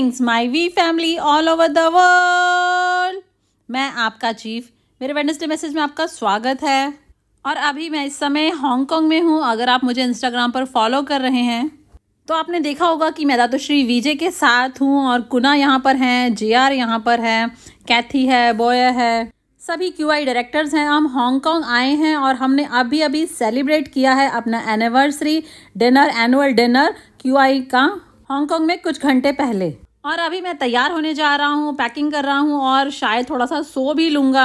Blessings may we family all over the world मैं आपका chief मेरे वेडनेसडे मैसेज में आपका स्वागत है और अभी मैं इस समय हांगकांग में हूँ अगर आप मुझे इंस्टाग्राम पर फॉलो कर रहे हैं तो आपने देखा होगा कि मैं दातुश्री विजय के साथ हूँ और कुना यहाँ पर हैं जे आर यहाँ पर है कैथी है बोया है सभी क्यू आई डायरेक्टर्स हैं हम हांगकांग आए हैं और हमने अभी अभी सेलिब्रेट किया है अपना anniversary dinner annual dinner Q I का हांगकांग में कुछ घंटे पहले और अभी मैं तैयार होने जा रहा हूँ पैकिंग कर रहा हूँ और शायद थोड़ा सा सो भी लूँगा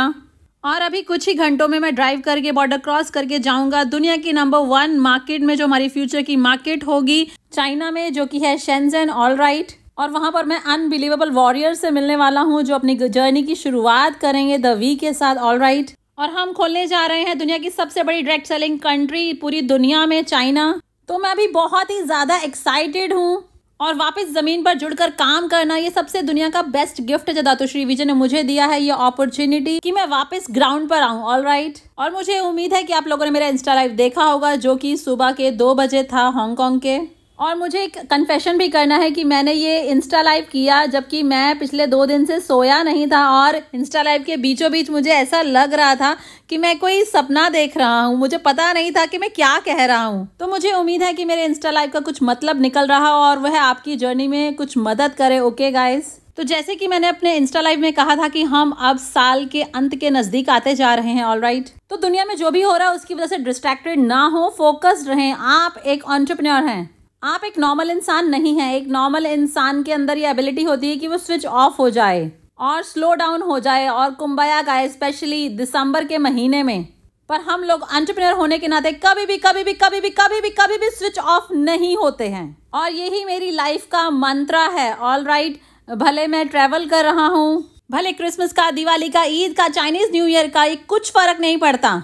और अभी कुछ ही घंटों में मैं ड्राइव करके बॉर्डर क्रॉस करके जाऊंगा दुनिया की नंबर वन मार्केट में जो हमारी फ्यूचर की मार्केट होगी चाइना में जो कि है शेनजेन ऑल राइट और वहाँ पर मैं अनबिलीवेबल वॉरियर से मिलने वाला हूँ जो अपनी जर्नी की शुरुआत करेंगे द वी के साथ ऑल राइट और हम खोलने जा रहे हैं दुनिया की सबसे बड़ी डायरेक्ट सेलिंग कंट्री पूरी दुनिया में चाइना तो मैं अभी बहुत ही ज़्यादा एक्साइटेड हूँ और वापस ज़मीन पर जुड़कर काम करना ये सबसे दुनिया का बेस्ट गिफ्ट है तो श्री विजय ने मुझे दिया है ये अपॉर्चुनिटी कि मैं वापस ग्राउंड पर आऊं ऑल राइट और मुझे उम्मीद है कि आप लोगों ने मेरा इंस्टा लाइव देखा होगा जो कि सुबह के दो बजे था हांगकॉन्ग के और मुझे एक कन्फेशन भी करना है कि मैंने ये इंस्टा लाइव किया जबकि मैं पिछले दो दिन से सोया नहीं था और इंस्टा लाइव के बीचों बीच मुझे ऐसा लग रहा था कि मैं कोई सपना देख रहा हूँ मुझे पता नहीं था कि मैं क्या कह रहा हूँ तो मुझे उम्मीद है कि मेरे इंस्टा लाइव का कुछ मतलब निकल रहा हो और वह आपकी जर्नी में कुछ मदद करे ओके गाइस तो जैसे कि मैंने अपने इंस्टा लाइव में कहा था कि हम अब साल के अंत के नज़दीक आते जा रहे हैं ऑल राइट तो दुनिया में जो भी हो रहा है उसकी वजह से डिस्ट्रैक्टेड ना हो फोकस्ड रहें आप एक ऑन्टरप्रनोर हैं आप एक नॉर्मल इंसान नहीं है एक नॉर्मल इंसान के अंदर ये एबिलिटी होती है कि वो स्विच ऑफ हो जाए और स्लो डाउन हो जाए और कुंभया का स्पेशली दिसंबर के महीने में पर हम लोग एंटरप्रेन्योर होने के नाते कभी भी कभी भी कभी भी कभी भी कभी भी स्विच ऑफ नहीं होते हैं और यही मेरी लाइफ का मंत्रा है ऑल राइट right, भले मैं ट्रेवल कर रहा हूँ भले क्रिसमस का दिवाली का ईद का चाइनीज न्यू ईयर का कुछ फर्क नहीं पड़ता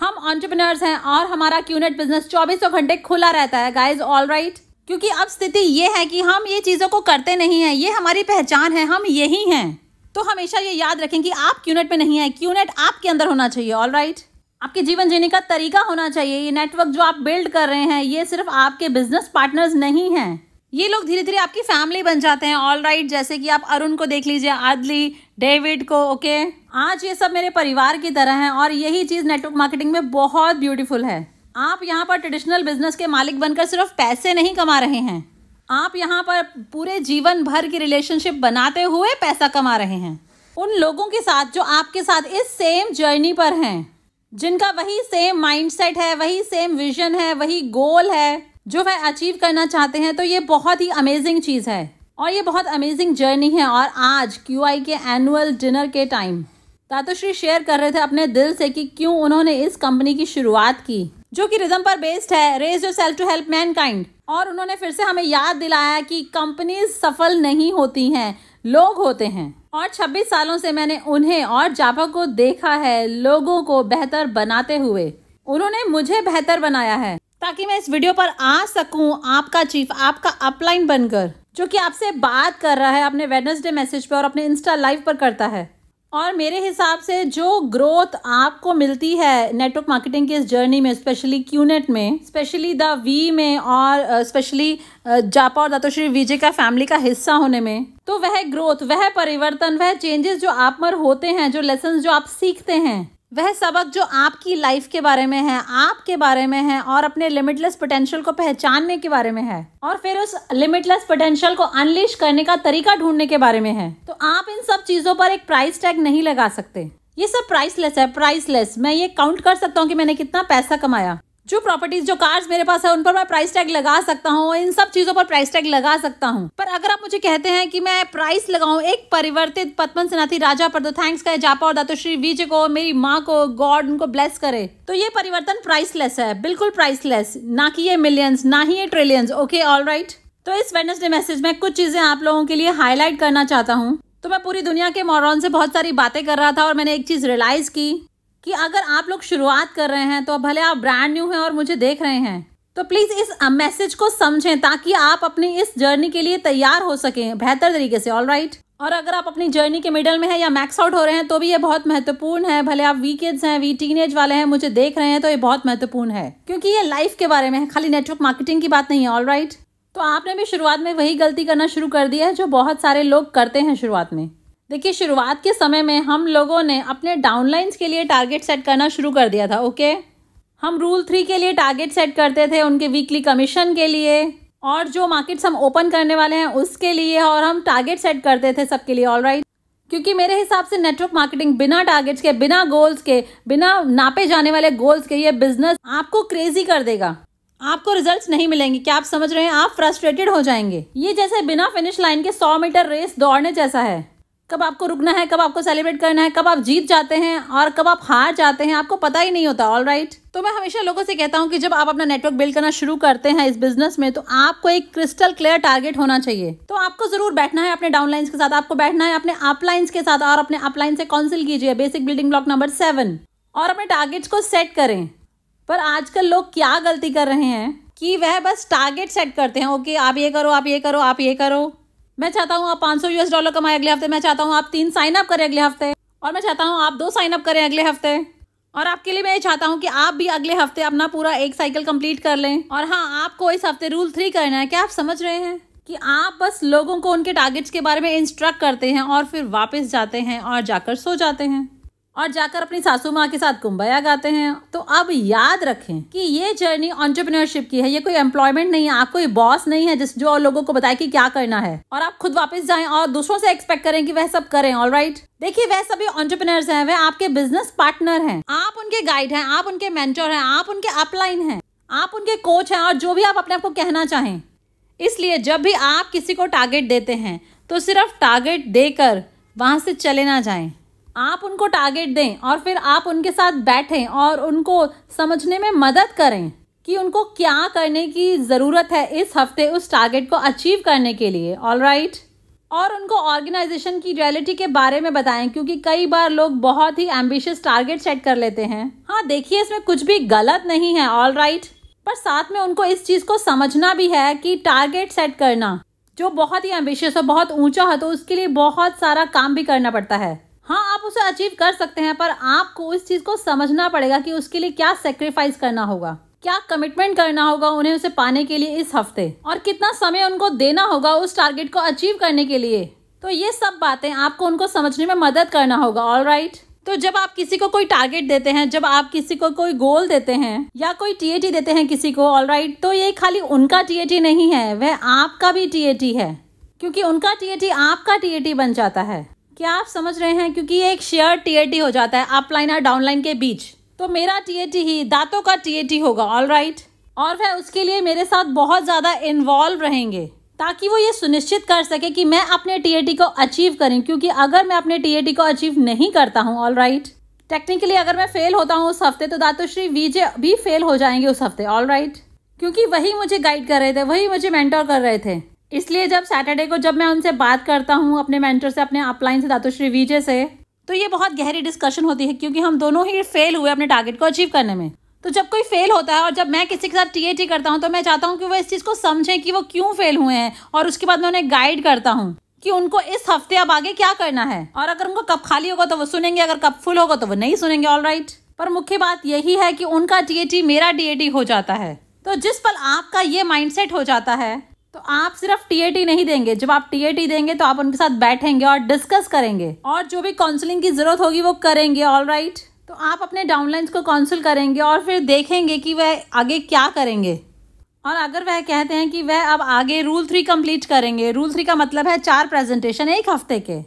हम ऑन्टरप्रनर्स हैं और हमारा क्यूनेट बिजनेस चौबीसों घंटे खुला रहता है गाइज ऑल राइट क्योंकि अब स्थिति ये है कि हम ये चीज़ों को करते नहीं हैं ये हमारी पहचान है हम यही हैं तो हमेशा ये याद रखें कि आप क्यूनेट में नहीं है क्यूनेट आपके अंदर होना चाहिए ऑल राइट आपके जीवन जीने का तरीका होना चाहिए ये नेटवर्क जो आप बिल्ड कर रहे हैं ये सिर्फ आपके बिजनेस पार्टनर्स नहीं हैं ये लोग धीरे धीरे आपकी फैमिली बन जाते हैं ऑल राइट right, जैसे कि आप अरुण को देख लीजिए आदली डेविड को ओके okay? आज ये सब मेरे परिवार की तरह हैं और यही चीज़ नेटवर्क मार्केटिंग में बहुत ब्यूटीफुल है आप यहाँ पर ट्रेडिशनल बिजनेस के मालिक बनकर सिर्फ पैसे नहीं कमा रहे हैं आप यहाँ पर पूरे जीवन भर की रिलेशनशिप बनाते हुए पैसा कमा रहे हैं उन लोगों के साथ जो आपके साथ इस सेम जर्नी पर हैं जिनका वही सेम माइंडसेट है वही सेम विजन है वही गोल है जो वह अचीव करना चाहते हैं तो ये बहुत ही अमेजिंग चीज़ है और ये बहुत अमेजिंग जर्नी है और आज क्यू के एनुअल डिनर के टाइम तातोश्री शेयर कर रहे थे अपने दिल से कि क्यों उन्होंने इस कंपनी की शुरुआत की जो कि रिदम पर बेस्ड है raise yourself to help mankind और उन्होंने फिर से हमें याद दिलाया कि कंपनीज सफल नहीं होती हैं लोग होते हैं और 26 सालों से मैंने उन्हें और जापा को देखा है लोगों को बेहतर बनाते हुए उन्होंने मुझे बेहतर बनाया है ताकि मैं इस वीडियो पर आ सकूं आपका चीफ आपका अपलाइन बनकर जो कि आपसे बात कर रहा है अपने वेडनेसडे मैसेज पर और अपने इंस्टा लाइव पर करता है और मेरे हिसाब से जो ग्रोथ आपको मिलती है नेटवर्क मार्केटिंग की इस जर्नी में स्पेशली क्यूनेट में स्पेशली द वी में और स्पेशली uh, जापा uh, और दत्तोश्री विजय का फैमिली का हिस्सा होने में तो वह ग्रोथ वह परिवर्तन वह चेंजेस जो आप पर होते हैं जो लेसन जो आप सीखते हैं वह सबक जो आपकी लाइफ के बारे में है आपके बारे में है और अपने लिमिटलेस पोटेंशियल को पहचानने के बारे में है और फिर उस लिमिटलेस पोटेंशियल को अनलिश करने का तरीका ढूंढने के बारे में है तो आप इन सब चीजों पर एक प्राइस टैग नहीं लगा सकते ये सब प्राइसलेस है प्राइसलेस मैं ये काउंट कर सकता हूँ कि मैंने कितना पैसा कमाया जो प्रॉपर्टीज जो कार्स मेरे पास है उन पर मैं प्राइस टैग लगा सकता हूँ इन सब चीजों पर प्राइस टैग लगा सकता हूँ पर अगर आप मुझे कहते हैं कि मैं प्राइस लगाऊ एक परिवर्तित पतमन सेनाथी राजा पर तो थैंक्स कहे जापा और दातोश्री विजय को मेरी माँ को गॉड उनको ब्लेस करे तो ये परिवर्तन प्राइसलेस है बिल्कुल प्राइसलेस ना कि ये मिलियंस ना ही ये ट्रिलियंस ओके ऑल राइट तो इस वेनसडे मैसेज में कुछ चीजें आप लोगों के लिए हाईलाइट करना चाहता हूँ तो मैं पूरी दुनिया के मॉरॉन से बहुत सारी बातें कर रहा था और मैंने एक चीज रियलाइज की कि अगर आप लोग शुरुआत कर रहे हैं तो भले आप ब्रांड न्यू हैं और मुझे देख रहे हैं तो प्लीज़ इस मैसेज को समझें ताकि आप अपनी इस जर्नी के लिए तैयार हो सकें बेहतर तरीके से ऑल राइट right? और अगर आप अपनी जर्नी के मिडल में हैं या मैक्स आउट हो रहे हैं तो भी ये बहुत महत्वपूर्ण है भले आप वी किड्स हैं वी टीन एज वाले हैं मुझे देख रहे हैं तो ये बहुत महत्वपूर्ण है क्योंकि ये लाइफ के बारे में है खाली नेटवर्क मार्केटिंग की बात नहीं है ऑल राइट right? तो आपने भी शुरुआत में वही गलती करना शुरू कर दिया है जो बहुत सारे लोग करते हैं शुरुआत में देखिए शुरुआत के समय में हम लोगों ने अपने डाउनलाइंस के लिए टारगेट सेट करना शुरू कर दिया था ओके हम रूल थ्री के लिए टारगेट सेट करते थे उनके वीकली कमीशन के लिए और जो मार्केट्स हम ओपन करने वाले हैं उसके लिए और हम टारगेट सेट करते थे सबके लिए ऑल राइट क्योंकि मेरे हिसाब से नेटवर्क मार्केटिंग बिना टारगेट्स के बिना गोल्स के बिना नापे जाने वाले गोल्स के ये बिजनेस आपको क्रेजी कर देगा आपको रिजल्ट्स नहीं मिलेंगे क्या आप समझ रहे हैं आप फ्रस्ट्रेटेड हो जाएंगे ये जैसे बिना फिनिश लाइन के सौ मीटर रेस दौड़ने जैसा है कब आपको रुकना है कब आपको सेलिब्रेट करना है कब आप जीत जाते हैं और कब आप हार जाते हैं आपको पता ही नहीं होता ऑल राइट right? तो मैं हमेशा लोगों से कहता हूँ कि जब आप अपना नेटवर्क बिल्ड करना शुरू करते हैं इस बिजनेस में तो आपको एक क्रिस्टल क्लियर टारगेट होना चाहिए तो आपको जरूर बैठना है अपने डाउनलाइंस के साथ आपको बैठना है अपने अपलाइंस के साथ और अपने अपलाइन से काउंसिल कीजिए basic building block number seven और अपने टारगेट्स को सेट करें पर आजकल लोग क्या गलती कर रहे हैं कि वह बस टारगेट सेट करते हैं ओके आप ये करो आप ये करो आप ये करो मैं चाहता हूँ आप पाँच सौ यूएस डॉलर कमाए अगले हफ्ते मैं चाहता हूँ आप तीन साइन अप करें अगले हफ्ते और मैं चाहता हूँ आप दो साइन अप करें अगले हफ्ते और आपके लिए मैं ये चाहता हूँ कि आप भी अगले हफ्ते अपना पूरा एक साइकिल कंप्लीट कर लें और हाँ आपको इस हफ्ते रूल थ्री करना है क्या आप समझ रहे हैं कि आप बस लोगों को उनके टारगेट्स के बारे में इंस्ट्रक्ट करते हैं और फिर वापस जाते हैं और जाकर सो जाते हैं और जाकर अपनी सासू माँ के साथ कुंबया गाते हैं तो अब याद रखें कि ये जर्नी ऑन्टरप्रिन्योरशिप की है ये कोई एम्प्लॉयमेंट नहीं है आप कोई बॉस नहीं है जिस जो लोगों को बताए कि क्या करना है और आप खुद वापस जाएं और दूसरों से एक्सपेक्ट करें कि वह सब करें ऑल राइट देखिए वह सभी ऑन्टरप्रिनर्स हैं वह आपके बिजनेस पार्टनर हैं आप उनके गाइड हैं आप उनके मेंटोर हैं आप उनके अपलाइन हैं आप उनके कोच हैं और जो भी आप अपने आप को कहना चाहें इसलिए जब भी आप किसी को टारगेट देते हैं तो सिर्फ टारगेट देकर वहां से चले ना जाएं आप उनको टारगेट दें और फिर आप उनके साथ बैठें और उनको समझने में मदद करें कि उनको क्या करने की ज़रूरत है इस हफ्ते उस टारगेट को अचीव करने के लिए ऑल राइट right? और उनको ऑर्गेनाइजेशन की रियलिटी के बारे में बताएं क्योंकि कई बार लोग बहुत ही एम्बिशियस टारगेट सेट कर लेते हैं हाँ देखिए इसमें कुछ भी गलत नहीं है ऑल राइट right? पर साथ में उनको इस चीज़ को समझना भी है कि टारगेट सेट करना जो बहुत ही एम्बिशियस और बहुत ऊंचा हो तो उसके लिए बहुत सारा काम भी करना पड़ता है हाँ आप उसे अचीव कर सकते हैं पर आपको उस चीज़ को समझना पड़ेगा कि उसके लिए क्या सेक्रीफाइस करना होगा क्या कमिटमेंट करना होगा उन्हें उसे पाने के लिए इस हफ्ते और कितना समय उनको देना होगा उस टारगेट को अचीव करने के लिए तो ये सब बातें आपको उनको समझने में मदद करना होगा ऑल राइट तो जब आप किसी को कोई टारगेट देते हैं जब आप किसी को कोई गोल देते हैं या कोई टीएटी देते हैं किसी को ऑल राइट तो ये खाली उनका टीएटी नहीं है वह आपका भी टीएटी है क्योंकि उनका टीएटी आपका टीएटी बन जाता है क्या आप समझ रहे हैं क्योंकि ये एक शेयर टीएटी हो जाता है अपलाइन और डाउनलाइन के बीच तो मेरा टीएटी ही दांतों का टीएटी होगा ऑल राइट और वह उसके लिए मेरे साथ बहुत ज़्यादा इन्वॉल्व रहेंगे ताकि वो ये सुनिश्चित कर सके कि मैं अपने टीएटी को अचीव करें क्योंकि अगर मैं अपने टीएटी को अचीव नहीं करता हूँ ऑल राइट टेक्निकली अगर मैं फेल होता हूँ उस हफ्ते तो दातोश्री वीजे भी फेल हो जाएंगे उस हफ्ते ऑल राइट क्योंकि वही मुझे गाइड कर रहे थे वही मुझे मेंटोर कर रहे थे इसलिए जब सैटरडे को जब मैं उनसे बात करता हूँ अपने मेंटर से अपने अपलाइन से दातुश्री विजय से तो ये बहुत गहरी डिस्कशन होती है क्योंकि हम दोनों ही फेल हुए अपने टारगेट को अचीव करने में तो जब कोई फेल होता है और जब मैं किसी के साथ टीएटी करता हूँ तो मैं चाहता हूँ कि वो इस चीज़ को समझें कि वो क्यों फेल हुए हैं और उसके बाद मैं उन्हें गाइड करता हूँ कि उनको इस हफ्ते अब आगे क्या करना है और अगर उनको कप खाली होगा तो वो सुनेंगे अगर कप फुल होगा तो वो नहीं सुनेंगे ऑल right. पर मुख्य बात यही है कि उनका टी मेरा टी हो जाता है तो जिस पल आपका ये माइंडसेट हो जाता है तो आप सिर्फ टीएटी नहीं देंगे जब आप टीएटी देंगे तो आप उनके साथ बैठेंगे और डिस्कस करेंगे और जो भी काउंसलिंग की ज़रूरत होगी वो करेंगे ऑल राइट तो आप अपने डाउनलाइंस को काउंसिल करेंगे और फिर देखेंगे कि वह आगे क्या करेंगे और अगर वह कहते हैं कि वह अब आगे रूल थ्री कंप्लीट करेंगे रूल थ्री का मतलब है चार प्रेजेंटेशन एक हफ्ते के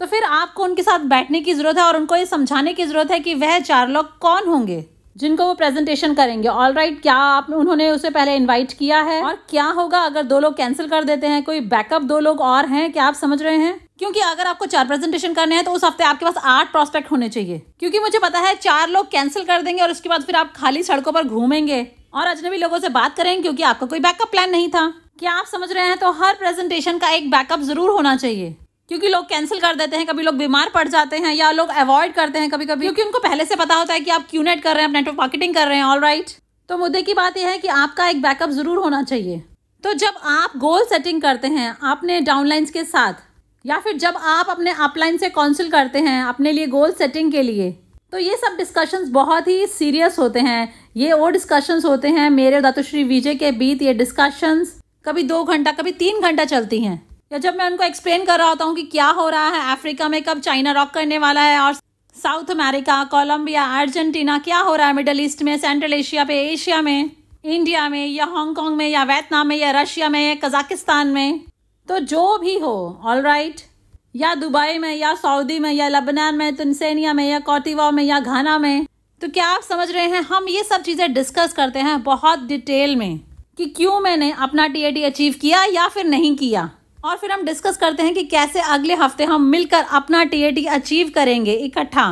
तो फिर आपको उनके साथ बैठने की ज़रूरत है और उनको ये समझाने की ज़रूरत है कि वह चार लोग कौन होंगे जिनको वो प्रेजेंटेशन करेंगे ऑल राइट right, क्या आप उन्होंने उसे पहले इनवाइट किया है और क्या होगा अगर दो लोग कैंसिल कर देते हैं कोई बैकअप दो लोग और हैं क्या आप समझ रहे हैं क्योंकि अगर आपको चार प्रेजेंटेशन करने हैं तो उस हफ्ते आपके पास आठ प्रोस्पेक्ट होने चाहिए क्योंकि मुझे पता है चार लोग कैंसिल कर देंगे और उसके बाद फिर आप खाली सड़कों पर घूमेंगे और अजनबी लोगों से बात करेंगे क्योंकि आपका कोई बैकअप प्लान नहीं था क्या आप समझ रहे हैं तो हर प्रेजेंटेशन का एक बैकअप जरूर होना चाहिए क्योंकि लोग कैंसिल कर देते हैं कभी लोग बीमार पड़ जाते हैं या लोग अवॉइड करते हैं कभी कभी क्योंकि उनको पहले से पता होता है कि आप क्यों नेट कर रहे हैं आप नेटवर्क मार्केटिंग कर रहे हैं ऑल राइट तो मुद्दे की बात यह है कि आपका एक बैकअप ज़रूर होना चाहिए तो जब आप गोल सेटिंग करते हैं अपने डाउनलाइंस के साथ या फिर जब आप अपने अपलाइन से काउंसिल करते हैं अपने लिए गोल सेटिंग के लिए तो ये सब डिस्कशंस बहुत ही सीरियस होते हैं ये वो डिस्कशंस होते हैं मेरे दातुश्री विजय के बीच ये डिस्कशंस कभी दो घंटा कभी तीन घंटा चलती हैं या जब मैं उनको एक्सप्लेन कर रहा होता हूँ कि क्या हो रहा है अफ्रीका में कब चाइना रॉक करने वाला है और साउथ अमेरिका कोलंबिया अर्जेंटीना क्या हो रहा है मिडल ईस्ट में सेंट्रल एशिया पे एशिया में इंडिया में या हांगकांग में या वियतनाम में या रशिया में या कजाकिस्तान में तो जो भी हो ऑल राइट right, या दुबई में या सऊदी में या लबनान में तुनसेनिया में या कोटिवा में या घाना में तो क्या आप समझ रहे हैं हम ये सब चीज़ें डिस्कस करते हैं बहुत डिटेल में कि क्यों मैंने अपना टी अचीव किया या फिर नहीं किया और फिर हम डिस्कस करते हैं कि कैसे अगले हफ्ते हम मिलकर अपना टीएटी अचीव करेंगे इकट्ठा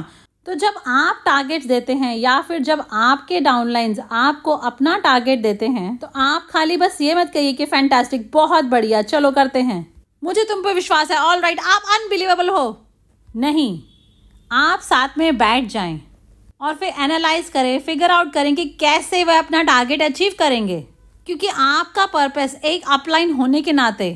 तो जब आप टारगेट देते हैं या फिर जब आपके डाउनलाइंस आपको अपना टारगेट देते हैं तो आप खाली बस ये मत कहिए कि फैंटास्टिक बहुत बढ़िया चलो करते हैं मुझे तुम पर विश्वास है ऑल राइट right, आप अनबिलीवेबल हो नहीं आप साथ में बैठ जाएं और फिर एनालाइज करें फिगर आउट करें कि कैसे वह अपना टारगेट अचीव करेंगे क्योंकि आपका पर्पस एक अपलाइन होने के नाते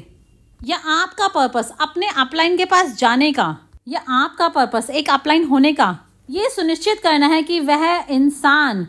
या आपका पर्पस अपने अपलाइन के पास जाने का या आपका पर्पस एक अपलाइन होने का ये सुनिश्चित करना है कि वह इंसान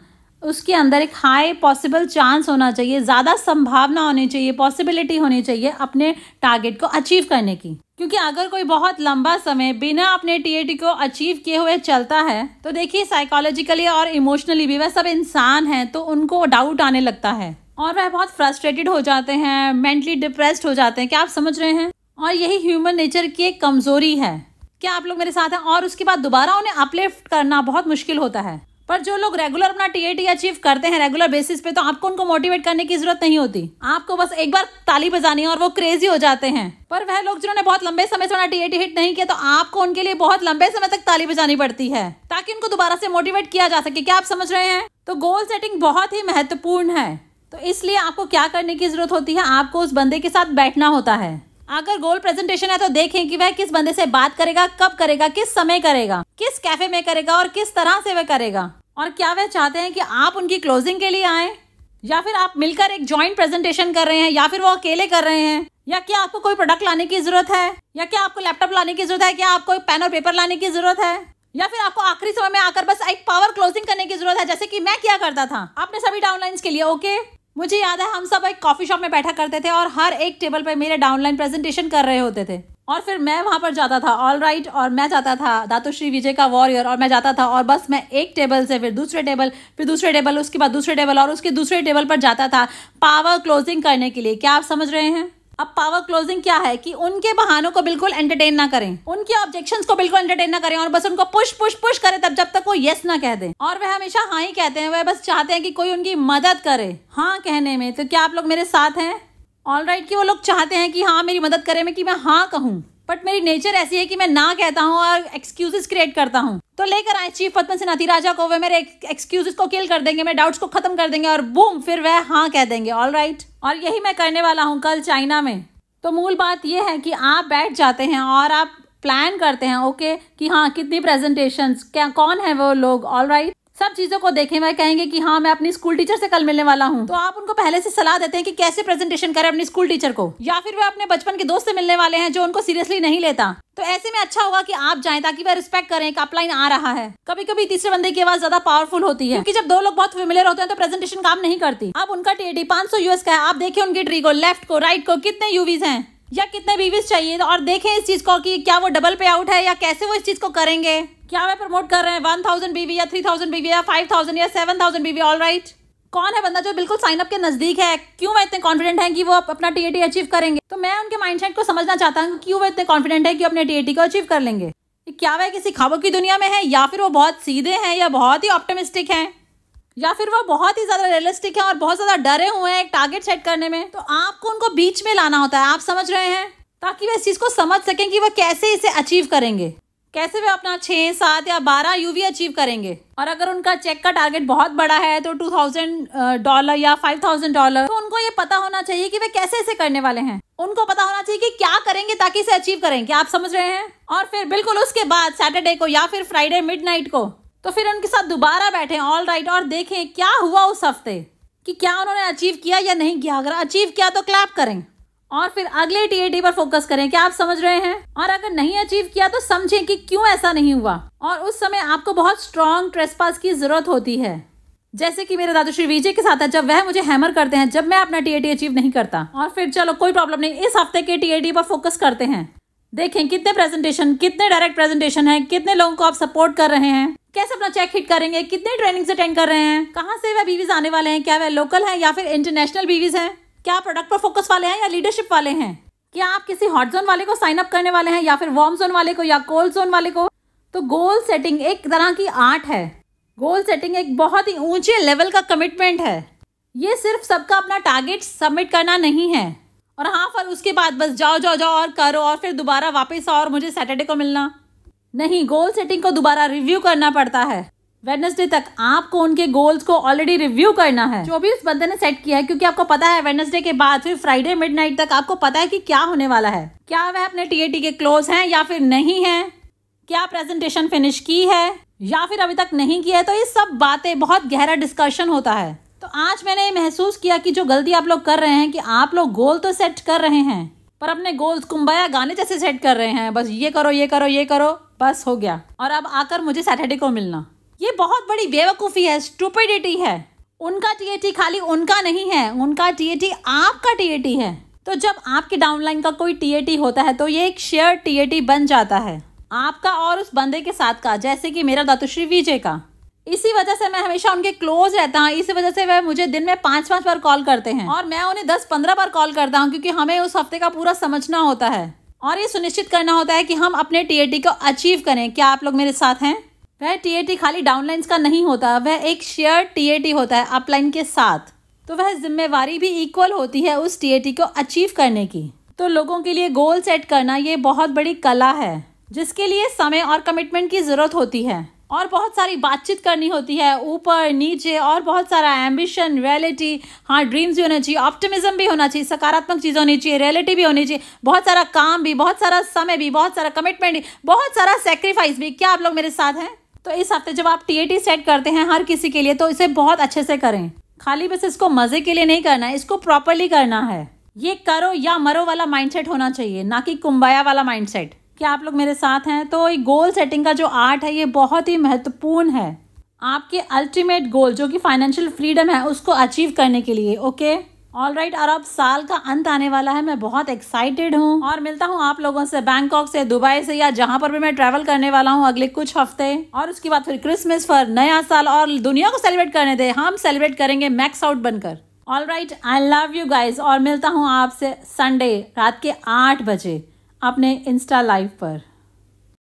उसके अंदर एक हाई पॉसिबल चांस होना चाहिए ज़्यादा संभावना होनी चाहिए पॉसिबिलिटी होनी चाहिए अपने टारगेट को अचीव करने की क्योंकि अगर कोई बहुत लंबा समय बिना अपने टीएटी को अचीव किए हुए चलता है तो देखिए साइकोलॉजिकली और इमोशनली भी वह सब इंसान हैं तो उनको डाउट आने लगता है और वह बहुत फ्रस्ट्रेटेड हो जाते हैं मेंटली डिप्रेस्ड हो जाते हैं क्या आप समझ रहे हैं और यही ह्यूमन नेचर की एक कमज़ोरी है क्या आप लोग मेरे साथ हैं और उसके बाद दोबारा उन्हें अपलिफ्ट करना बहुत मुश्किल होता है पर जो लोग रेगुलर अपना टी अचीव करते हैं रेगुलर बेसिस पे तो आपको उनको मोटिवेट करने की जरूरत नहीं होती आपको बस एक बार ताली बजानी है और वो क्रेजी हो जाते हैं पर वह लोग जिन्होंने बहुत लंबे समय से अपना टी हिट नहीं किया तो आपको उनके लिए बहुत लंबे समय तक ताली बजानी पड़ती है ताकि उनको दोबारा से मोटिवेट किया जा सके क्या आप समझ रहे हैं तो गोल सेटिंग बहुत ही महत्वपूर्ण है तो इसलिए आपको क्या करने की ज़रूरत होती है आपको उस बंदे के साथ बैठना होता है अगर गोल प्रेजेंटेशन है तो देखें कि वह किस बंदे से बात करेगा कब करेगा किस समय करेगा किस कैफे में करेगा और किस तरह से वह करेगा और क्या वह चाहते हैं कि आप उनकी क्लोजिंग के लिए आए या फिर आप मिलकर एक ज्वाइंट प्रेजेंटेशन कर रहे हैं या फिर वो अकेले कर रहे हैं या क्या आपको कोई प्रोडक्ट लाने की जरूरत है या क्या आपको लैपटॉप लाने की जरूरत है क्या आपको पेन और पेपर लाने की जरूरत है या फिर आपको आखिरी समय में आकर बस एक पावर क्लोजिंग करने की जरूरत है जैसे कि मैं क्या करता था आपने सभी डाउनलाइंस के लिए ओके मुझे याद है हम सब एक कॉफ़ी शॉप में बैठा करते थे और हर एक टेबल पर मेरे डाउनलाइन प्रेजेंटेशन कर रहे होते थे और फिर मैं वहाँ पर जाता था ऑल राइट और मैं जाता था दातोश्री विजय का वॉरियर और मैं जाता था और बस मैं एक टेबल से फिर दूसरे टेबल फिर दूसरे टेबल उसके बाद दूसरे टेबल और उसके दूसरे टेबल पर जाता था पावर क्लोजिंग करने के लिए क्या आप समझ रहे हैं अब पावर क्लोजिंग क्या है कि उनके बहानों को बिल्कुल एंटरटेन ना करें उनके ऑब्जेक्शन को बिल्कुल एंटरटेन ना करें और बस उनको पुश पुश पुश करें तब जब तक वो यस ना कह दें और वह हमेशा हाँ ही कहते हैं वह बस चाहते हैं कि कोई उनकी मदद करे हाँ कहने में तो क्या आप लोग मेरे साथ हैं ऑल राइट right, कि वो लोग चाहते हैं कि हाँ मेरी मदद करे में कि मैं हाँ कहूँ बट मेरी नेचर ऐसी है कि मैं ना कहता हूँ और एक्सक्यूजेस क्रिएट करता हूँ तो लेकर आए चीफ पद्मन सेनाती राजा को वे मेरे एक्सक्यूजेस को किल कर देंगे मेरे डाउट्स को खत्म कर देंगे और बूम फिर वह हाँ कह देंगे ऑल राइट right. और यही मैं करने वाला हूँ कल चाइना में तो मूल बात यह है कि आप बैठ जाते हैं और आप प्लान करते हैं ओके okay, कि हाँ कितनी प्रेजेंटेशन क्या कौन है वो लोग ऑल राइट right? सब चीज़ों को देखें वह कहेंगे कि हाँ मैं अपनी स्कूल टीचर से कल मिलने वाला हूँ तो आप उनको पहले से सलाह देते हैं कि कैसे प्रेजेंटेशन करें अपनी स्कूल टीचर को या फिर वे अपने बचपन के दोस्त से मिलने वाले हैं जो उनको सीरियसली नहीं लेता तो ऐसे में अच्छा होगा कि आप जाएं ताकि वह रिस्पेक्ट करें कि अपलाइन आ रहा है कभी कभी तीसरे बंदे की आवाज ज्यादा पावरफुल होती है क्योंकि जब दो लोग बहुत फेमिलियर होते हैं तो प्रेजेंटेशन काम नहीं करती अब उनका टीडी पांच सौ यूएस का है आप देखिए उनकी ट्री को लेफ्ट को राइट को कितने यूवीज हैं या कितने बीवीज चाहिए तो और देखें इस चीज़ को कि क्या वो डबल पे आउट है या कैसे वो इस चीज़ को करेंगे क्या वे प्रमोट कर रहे हैं वन थाउजेंड बीवी या थ्री थाउजेंड बीवी या फाइव थाउजेंड या seven thousand BV all right कौन है बंदा जो बिल्कुल साइन अप के नज़दीक है क्यों वह इतने कॉन्फिडेंट है कि वो अपना टी अचीव करेंगे तो मैं उनके माइंडसेट को समझना चाहता हूँ क्यों वह इतने कॉन्फिडेंट है कि अपने टी को अचीव कर लेंगे क्या वह किसी खाबों की दुनिया में है या फिर वो बहुत सीधे हैं या बहुत ही ऑप्टोमिस्टिक हैं या फिर वो बहुत ही ज़्यादा रियलिस्टिक है और बहुत ज़्यादा डरे हुए हैं एक टारगेट सेट करने में तो आपको उनको बीच में लाना होता है आप समझ रहे हैं ताकि वे इस चीज़ को समझ सकें कि वह कैसे इसे अचीव करेंगे कैसे वे अपना छः सात या बारह यूवी अचीव करेंगे और अगर उनका चेक का टारगेट बहुत बड़ा है तो टू थाउजेंड डॉलर या फाइव थाउजेंड डॉलर तो उनको ये पता होना चाहिए कि वे कैसे इसे करने वाले हैं उनको पता होना चाहिए कि क्या करेंगे ताकि इसे अचीव करेंगे आप समझ रहे हैं और फिर बिल्कुल उसके बाद सैटरडे को या फिर फ्राइडे मिड को तो फिर उनके साथ दोबारा बैठें ऑल राइट और देखें क्या हुआ उस हफ्ते कि क्या उन्होंने अचीव किया या नहीं किया अगर अचीव किया तो क्लैप करें और फिर अगले टीएटी पर फोकस करें क्या आप समझ रहे हैं और अगर नहीं अचीव किया तो समझें कि क्यों ऐसा नहीं हुआ और उस समय आपको बहुत स्ट्रॉन्ग ट्रेसपास की जरूरत होती है जैसे कि मेरे दादू श्री विजय के साथ है जब वह मुझे हैमर करते हैं जब मैं अपना टीएटी अचीव नहीं करता और फिर चलो कोई प्रॉब्लम नहीं इस हफ्ते के टीएटी पर फोकस करते हैं देखें कितने प्रेजेंटेशन कितने डायरेक्ट प्रेजेंटेशन है कितने लोगों को आप सपोर्ट कर रहे हैं कैसे अपना चेक हिट करेंगे कितने ट्रेनिंग्स अटेंड कर रहे हैं कहाँ से वह बीवीज आने वाले हैं क्या वह लोकल हैं या फिर इंटरनेशनल बीवीज हैं क्या प्रोडक्ट पर फोकस वाले हैं या लीडरशिप वाले हैं क्या आप किसी हॉट जोन वाले को साइन अप करने वाले हैं या फिर वार्म जोन वाले को या कोल्ड जोन वाले को तो गोल सेटिंग एक तरह की आर्ट है गोल सेटिंग एक बहुत ही ऊंचे लेवल का कमिटमेंट है ये सिर्फ सबका अपना टारगेट सबमिट करना नहीं है और हाँ फिर उसके बाद बस जाओ जाओ जाओ और करो और फिर दोबारा वापस आओ और मुझे सैटरडे को मिलना नहीं गोल सेटिंग को दोबारा रिव्यू करना पड़ता है वेडनेसडे तक आपको उनके गोल्स को ऑलरेडी रिव्यू करना है जो भी उस बंदे ने सेट किया है क्योंकि आपको पता है वेडनेसडे के बाद फिर फ्राइडे मिडनाइट तक आपको पता है कि क्या होने वाला है क्या वह अपने टीएटी के क्लोज हैं या फिर नहीं है क्या प्रेजेंटेशन फिनिश की है या फिर अभी तक नहीं किया है तो ये सब बातें बहुत गहरा डिस्कशन होता है तो आज मैंने महसूस किया कि जो गलती आप लोग कर रहे हैं कि आप लोग गोल तो सेट कर रहे हैं पर अपने गोल्स कुंबाया गाने जैसे सेट कर रहे हैं बस ये करो ये करो ये करो बस हो गया और अब आकर मुझे सैटरडे को मिलना ये बहुत बड़ी बेवकूफ़ी है स्टूपिडिटी है उनका टीएटी खाली उनका नहीं है उनका टीएटी आपका टीएटी है तो जब आपके डाउनलाइन का कोई टीएटी होता है तो ये एक शेयर टीएटी बन जाता है आपका और उस बंदे के साथ का जैसे कि मेरा दातुश्री विजय का इसी वजह से मैं हमेशा उनके क्लोज रहता हूँ इसी वजह से वह मुझे दिन में पांच पांच बार कॉल करते हैं और मैं उन्हें दस पंद्रह बार कॉल करता हूँ क्योंकि हमें उस हफ्ते का पूरा समझना होता है और ये सुनिश्चित करना होता है कि हम अपने टीएटी को अचीव करें क्या आप लोग मेरे साथ हैं वह टीएटी खाली डाउनलाइंस का नहीं होता वह एक शेयर टीएटी होता है अपलाइन के साथ तो वह जिम्मेवारी भी इक्वल होती है उस टीएटी को अचीव करने की तो लोगों के लिए गोल सेट करना ये बहुत बड़ी कला है जिसके लिए समय और कमिटमेंट की ज़रूरत होती है और बहुत सारी बातचीत करनी होती है ऊपर नीचे और बहुत सारा एम्बिशन रियलिटी हाँ ड्रीम्स भी होना चाहिए ऑप्टिमिज्म भी होना चाहिए सकारात्मक चीज़ होनी चाहिए रियलिटी भी होनी चाहिए बहुत सारा काम भी बहुत सारा समय भी बहुत सारा कमिटमेंट भी बहुत सारा सेक्रीफाइस भी क्या आप लोग मेरे साथ हैं तो इस हफ्ते जब आप टी सेट करते हैं हर किसी के लिए तो इसे बहुत अच्छे से करें खाली बस इसको मज़े के लिए नहीं करना है इसको प्रॉपरली करना है ये करो या मरो वाला माइंडसेट होना चाहिए ना कि कुंबाया वाला माइंडसेट क्या आप लोग मेरे साथ हैं तो ये गोल सेटिंग का जो आर्ट है ये बहुत ही महत्वपूर्ण है आपके अल्टीमेट गोल जो कि फाइनेंशियल फ्रीडम है उसको अचीव करने के लिए ओके ऑल राइट और अब साल का अंत आने वाला है मैं बहुत एक्साइटेड हूँ और मिलता हूँ आप लोगों से बैंकॉक से दुबई से या जहाँ पर भी मैं ट्रैवल करने वाला हूँ अगले कुछ हफ्ते और उसके बाद फिर क्रिसमस फॉर नया साल और दुनिया को सेलिब्रेट करने दे हम सेलिब्रेट करेंगे मैक्स आउट बनकर all right I love you guys और मिलता हूँ आपसे संडे रात के आठ बजे अपने इंस्टा लाइव पर